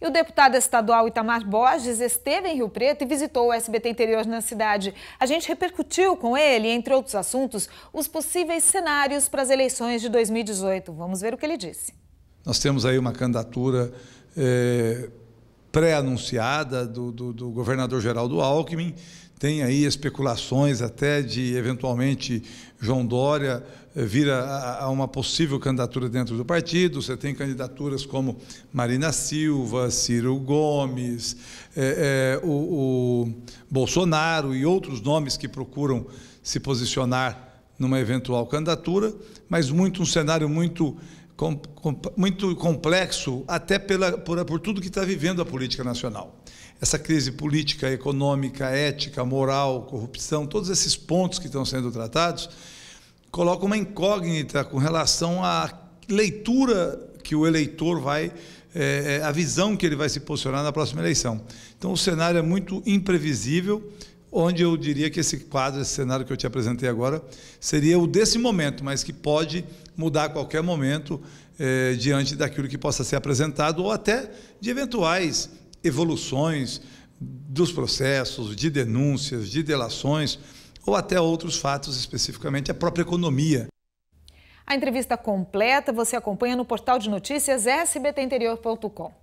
E o deputado estadual Itamar Borges esteve em Rio Preto e visitou o SBT Interior na cidade. A gente repercutiu com ele, entre outros assuntos, os possíveis cenários para as eleições de 2018. Vamos ver o que ele disse. Nós temos aí uma candidatura é, pré-anunciada do, do, do governador Geraldo Alckmin. Tem aí especulações até de, eventualmente, João Dória eh, vir a, a, uma possível candidatura dentro do partido. Você tem candidaturas como Marina Silva, Ciro Gomes, é, é, o, o Bolsonaro e outros nomes que procuram se posicionar numa eventual candidatura, mas muito um cenário muito com, com, muito complexo, até pela, por, por tudo que está vivendo a política nacional. Essa crise política, econômica, ética, moral, corrupção, todos esses pontos que estão sendo tratados, colocam uma incógnita com relação à leitura que o eleitor vai, é, é, a visão que ele vai se posicionar na próxima eleição. Então, o cenário é muito imprevisível onde eu diria que esse quadro, esse cenário que eu te apresentei agora, seria o desse momento, mas que pode mudar a qualquer momento eh, diante daquilo que possa ser apresentado ou até de eventuais evoluções dos processos, de denúncias, de delações ou até outros fatos, especificamente a própria economia. A entrevista completa você acompanha no portal de notícias sbtinterior.com.